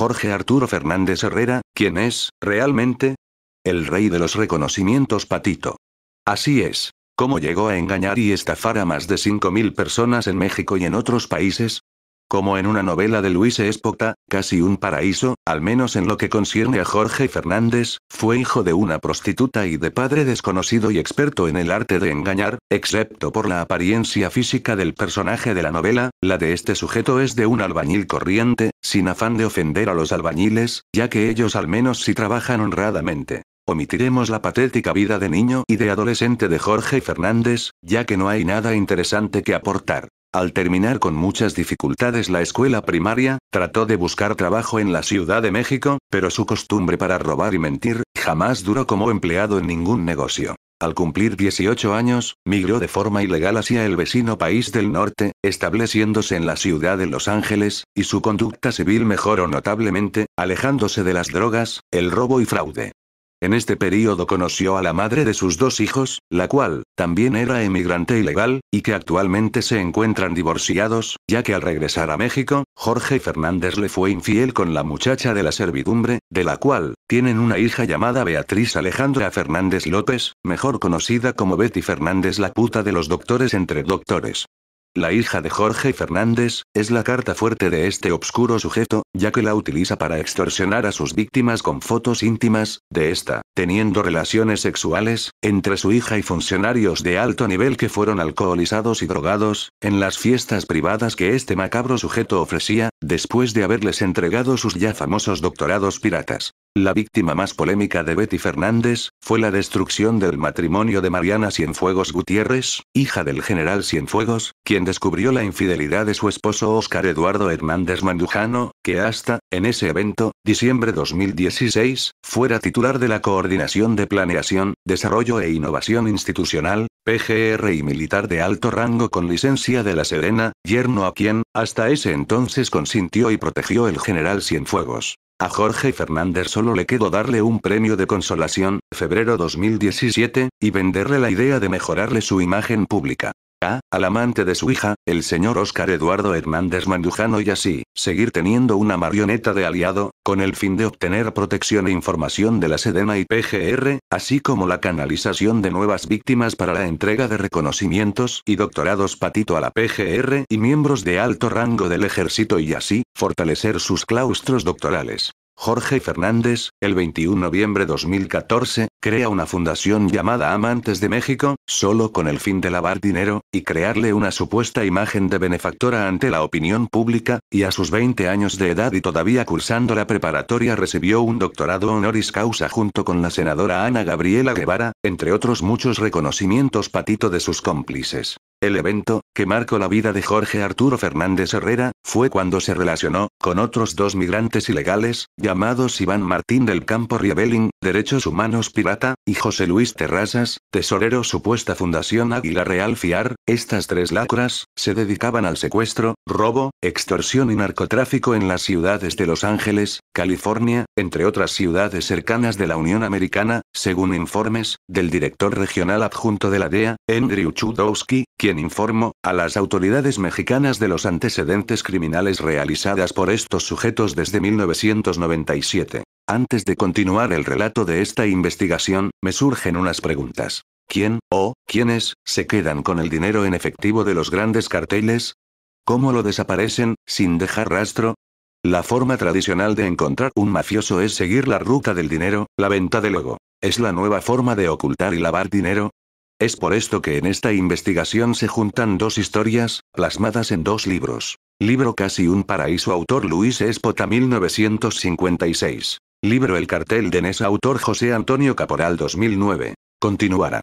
Jorge Arturo Fernández Herrera, quien es, realmente, el rey de los reconocimientos patito. Así es. ¿Cómo llegó a engañar y estafar a más de 5.000 personas en México y en otros países? Como en una novela de Luis e. Espota, casi un paraíso, al menos en lo que concierne a Jorge Fernández, fue hijo de una prostituta y de padre desconocido y experto en el arte de engañar, excepto por la apariencia física del personaje de la novela, la de este sujeto es de un albañil corriente, sin afán de ofender a los albañiles, ya que ellos al menos si trabajan honradamente. Omitiremos la patética vida de niño y de adolescente de Jorge Fernández, ya que no hay nada interesante que aportar. Al terminar con muchas dificultades la escuela primaria, trató de buscar trabajo en la Ciudad de México, pero su costumbre para robar y mentir, jamás duró como empleado en ningún negocio. Al cumplir 18 años, migró de forma ilegal hacia el vecino país del norte, estableciéndose en la ciudad de Los Ángeles, y su conducta civil mejoró notablemente, alejándose de las drogas, el robo y fraude. En este periodo conoció a la madre de sus dos hijos, la cual, también era emigrante ilegal, y que actualmente se encuentran divorciados, ya que al regresar a México, Jorge Fernández le fue infiel con la muchacha de la servidumbre, de la cual, tienen una hija llamada Beatriz Alejandra Fernández López, mejor conocida como Betty Fernández la puta de los doctores entre doctores. La hija de Jorge Fernández, es la carta fuerte de este obscuro sujeto, ya que la utiliza para extorsionar a sus víctimas con fotos íntimas, de esta, teniendo relaciones sexuales, entre su hija y funcionarios de alto nivel que fueron alcoholizados y drogados, en las fiestas privadas que este macabro sujeto ofrecía, después de haberles entregado sus ya famosos doctorados piratas. La víctima más polémica de Betty Fernández, fue la destrucción del matrimonio de Mariana Cienfuegos Gutiérrez, hija del general Cienfuegos, quien descubrió la infidelidad de su esposo Óscar Eduardo Hernández Mandujano, que hasta, en ese evento, diciembre 2016, fuera titular de la Coordinación de Planeación, Desarrollo e Innovación Institucional, PGR y militar de alto rango con licencia de la Serena, yerno a quien, hasta ese entonces consintió y protegió el general Cienfuegos. A Jorge Fernández solo le quedó darle un premio de consolación, febrero 2017, y venderle la idea de mejorarle su imagen pública. A, ah, al amante de su hija, el señor Óscar Eduardo Hernández Mandujano y así, seguir teniendo una marioneta de aliado, con el fin de obtener protección e información de la Sedena y PGR, así como la canalización de nuevas víctimas para la entrega de reconocimientos y doctorados patito a la PGR y miembros de alto rango del ejército y así, fortalecer sus claustros doctorales. Jorge Fernández, el 21 de noviembre 2014, crea una fundación llamada Amantes de México, solo con el fin de lavar dinero, y crearle una supuesta imagen de benefactora ante la opinión pública, y a sus 20 años de edad y todavía cursando la preparatoria recibió un doctorado honoris causa junto con la senadora Ana Gabriela Guevara, entre otros muchos reconocimientos patito de sus cómplices. El evento, que marcó la vida de Jorge Arturo Fernández Herrera, fue cuando se relacionó, con otros dos migrantes ilegales, llamados Iván Martín del Campo Riebelin, Derechos Humanos Pirata, y José Luis Terrazas, tesorero supuesta Fundación Águila Real FIAR, estas tres lacras, se dedicaban al secuestro, robo, extorsión y narcotráfico en las ciudades de Los Ángeles, California, entre otras ciudades cercanas de la Unión Americana, según informes del director regional adjunto de la DEA, Andrew Chudowski, quien informó a las autoridades mexicanas de los antecedentes criminales realizadas por estos sujetos desde 1997. Antes de continuar el relato de esta investigación, me surgen unas preguntas. ¿Quién, o, quiénes, se quedan con el dinero en efectivo de los grandes carteles? ¿Cómo lo desaparecen, sin dejar rastro? La forma tradicional de encontrar un mafioso es seguir la ruta del dinero, la venta de logo. ¿Es la nueva forma de ocultar y lavar dinero? Es por esto que en esta investigación se juntan dos historias, plasmadas en dos libros. Libro Casi un Paraíso Autor Luis Espota 1956. Libro El Cartel de Nesa Autor José Antonio Caporal 2009. Continuará.